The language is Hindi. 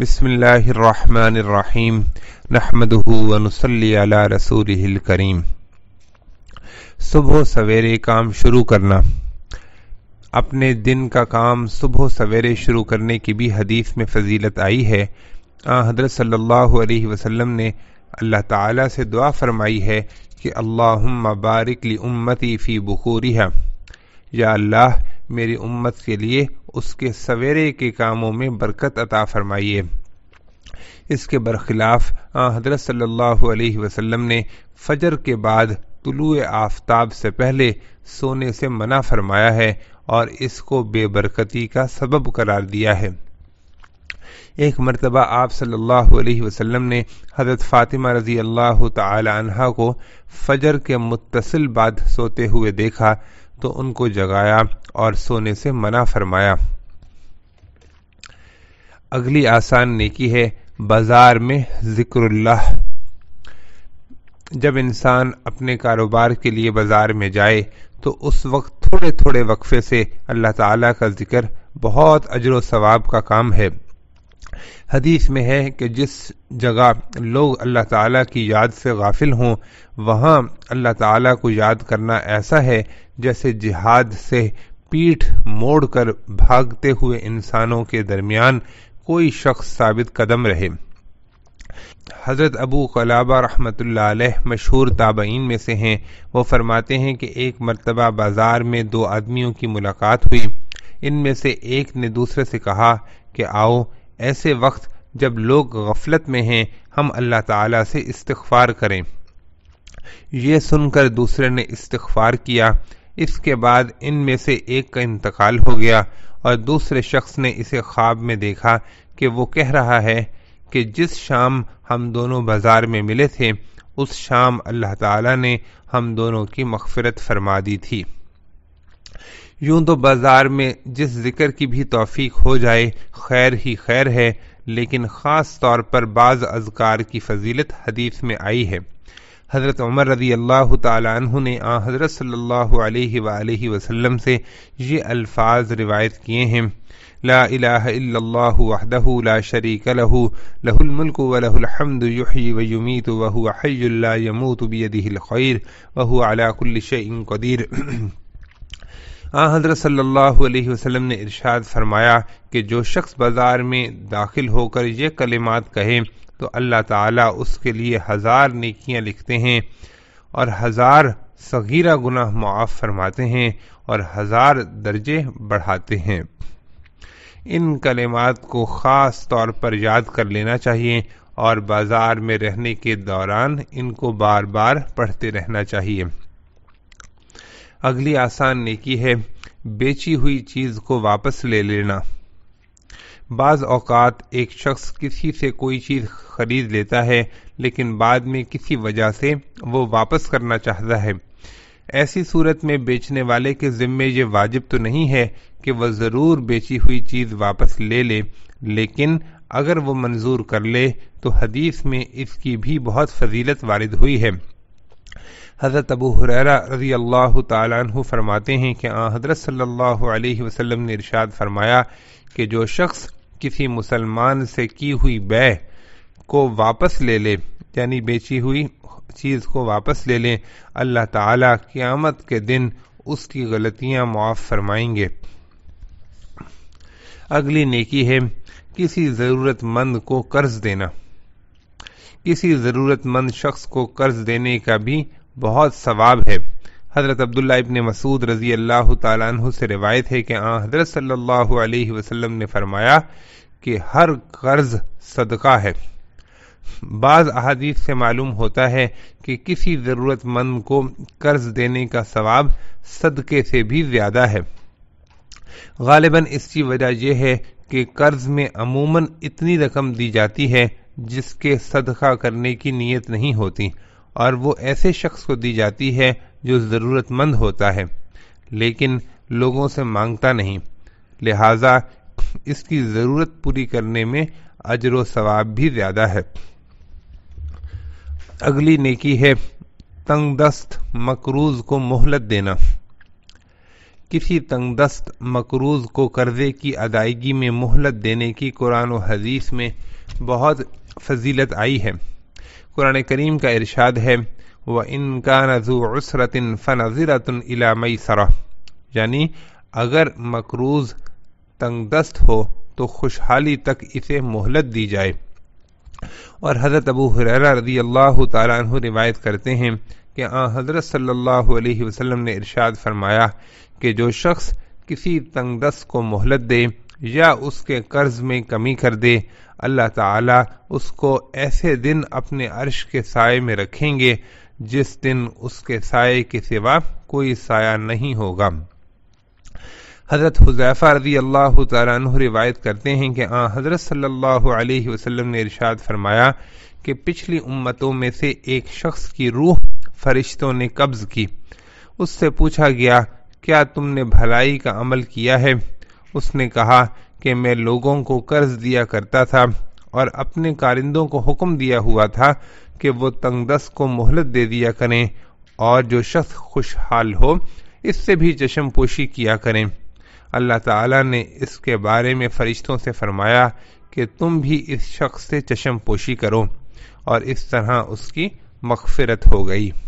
बसमीम नहमदूनसली रसूल करीम सुबह सवेरे काम शुरू करना अपने दिन का काम सुबह सवेरे शुरू करने की भी हदीस में फजीलत आई है आ हजरत सल्लल्लाहु अलैहि वसल्लम ने अल्लाह ताला से दुआ फरमाई है कि अल्लाहुम्मा बारिक ली उम्मती फ़ी बखूरिहा या अल्लाह मेरी उम्मत के लिए उसके सवेरे के कामों में बरकत अता फरमाइए इसके बरखिलाफ हजरत सल्लल्लाहु अलैहि वसल्लम ने फजर के बाद तुलु आफ्ताब से पहले सोने से मना फरमाया है और इसको बेबरकती का सबब करार दिया है एक मरतबा आप सल्लल्लाहु अलैहि वसल्लम ने हज़रत फ़ातिमा रज़ी अल्लाह तहा को फ़जर के मुतसिल बाद सोते हुए देखा तो उनको जगाया और सोने से मना फरमाया अगली आसान नेकी है बाज़ार में जिक्र जब इंसान अपने कारोबार के लिए बाज़ार में जाए तो उस वक्त थोड़े थोड़े वक्फे से अल्लाह ताला का ज़िक्र बहुत अजर सवाब का काम है हदीस में है कि जिस जगह लोग अल्लाह ताला की याद से गाफिल हों वहाँ अल्लाह ताला को याद करना ऐसा है जैसे जिहाद से पीठ मोड़कर भागते हुए इंसानों के दरमियान कोई शख्स साबित कदम रहे हज़रत अबू कलाबा रहमत मशहूर ताबईन में से हैं वो फरमाते हैं कि एक मरतबा बाज़ार में दो आदमियों की मुलाकात हुई इनमें से एक ने दूसरे से कहा कि आओ ऐसे वक्त जब लोग गफलत में हैं हम अल्लाह ताला से इस्तगफार करें यह सुनकर दूसरे ने इस्तार किया इसके बाद इनमें से एक का इंतकाल हो गया और दूसरे शख्स ने इसे ख्वाब में देखा कि वो कह रहा है कि जिस शाम हम दोनों बाज़ार में मिले थे उस शाम अल्लाह ताला ने हम दोनों की मगफरत फरमा दी थी यूं तो बाज़ार में जिस ज़िक्र की भी तोफ़ीक हो जाए खैर ही खैर है लेकिन ख़ास तौर पर बाज़ अजकार की फजीलत हदीफ में आई है हज़रत उमर रजी अल्लाह तु ने आ हज़रत सल्ला वसम से ये अल्फाज रिवायत किए हैं ला वहदहू ला शरीक लहू लहुलमल्क वलहमद युही व युमीत वहु हय्ला यमूत बियदिल खैर वहु अलाकुल्ल शैन कदीर आ हज़रत सल्लल्लाहु अलैहि वसल्लम ने इरशाद फरमाया कि जो शख्स बाज़ार में दाखिल होकर ये कलिमात कहे तो अल्लाह ताला उसके लिए हज़ार नेकियां लिखते हैं और हज़ार सगीरा गुनाह मुआफ़ फरमाते हैं और हज़ार दर्जे बढ़ाते हैं इन कलिमात को ख़ास तौर पर याद कर लेना चाहिए और बाज़ार में रहने के दौरान इनको बार बार पढ़ते रहना चाहिए अगली आसान नेकी है बेची हुई चीज़ को वापस ले लेना बाज़ अवकात एक शख्स किसी से कोई चीज़ ख़रीद लेता है लेकिन बाद में किसी वजह से वो वापस करना चाहता है ऐसी सूरत में बेचने वाले के ज़िम्मे ये वाजिब तो नहीं है कि वह ज़रूर बेची हुई चीज़ वापस ले ले लेकिन अगर वो मंजूर कर ले तो हदीस में इसकी भी बहुत फजीलत वारिद हुई है हज़रत अबू हुररा रज़ी अल्लाह तु फरमाते हैं कि आ हाँ, हज़रत सल्लल्लाहु अलैहि वसल्लम ने इरशाद फरमाया कि जो शख्स किसी मुसलमान से की हुई बै को वापस ले ले यानी बेची हुई चीज़ को वापस ले लें अल्लाह ताला क़यामत के दिन उसकी गलतियां मुआफ़ फरमाएंगे अगली नेकी है किसी ज़रूरतमंद को कर्ज देना किसी ज़रूरतमंद शख्स को कर्ज देने का भी बहुत सवाब है हज़रत अब्दुल्ला इबन मसूद रज़ी अल्लाह तु से रिवायत है कि आ हज़रत सल्लल्लाहु अलैहि वसल्लम ने फरमाया कि हर कर्ज सदका है बाज़ अहादीत से मालूम होता है कि किसी ज़रूरतमंद को कर्ज देने का सवाब सदक़े से भी ज़्यादा है गालिबा इसकी वजह यह है कि कर्ज में अमूमन इतनी रकम दी जाती है जिसके सदका करने की नीयत नहीं होती और वो ऐसे शख्स को दी जाती है जो ज़रूरतमंद होता है लेकिन लोगों से मांगता नहीं लिहाजा इसकी ज़रूरत पूरी करने में अजर सवाब भी ज़्यादा है अगली नेकी है तंगदस्त मकरूज को मोहलत देना किसी तंगदस्त मकरूज को कर्ज़े की अदायगी में मोहलत देने की कुरान हदीस में बहुत फजीलत आई है कुरान करीम का इरशाद है व इनका नजू उसरतिन फ़नज़रतन इला सरा यानी अगर मकरूज़ तंगदस्त हो तो खुशहाली तक इसे मोहलत दी जाए और हज़रत अबू हुररा रदी अल्लाह तारा रिवायत करते हैं कि आ हाँ, हज़रत सल्लल्लाहु अलैहि वसल्लम ने इरशाद फरमाया कि जो शख्स किसी तंगदस्त को मोहलत दे या उसके कर्ज में कमी कर दे अल्लाह ताला उसको ऐसे दिन अपने अर्श के साय में रखेंगे जिस दिन उसके साय के सिवा कोई साया नहीं होगा हज़रत हुजैफ़ा रजी अल्लाह तु रिवायत करते हैं कि आ हाँ, हज़रत सल्लल्लाहु अलैहि वसल्लम ने इरशाद फरमाया कि पिछली उम्मतों में से एक शख्स की रूह फरिश्तों ने कब्ज़ की उससे पूछा गया क्या तुमने भलाई का अमल किया है उसने कहा कि मैं लोगों को कर्ज दिया करता था और अपने कारिंदों को हुक्म दिया हुआ था कि वो तंगदस को मोहलत दे दिया करें और जो शख्स खुशहाल हो इससे भी जशम पोशी किया करें अल्लाह ताला ने इसके बारे में फरिश्तों से फरमाया कि तुम भी इस शख्स से चशम पोशी करो और इस तरह उसकी मगफरत हो गई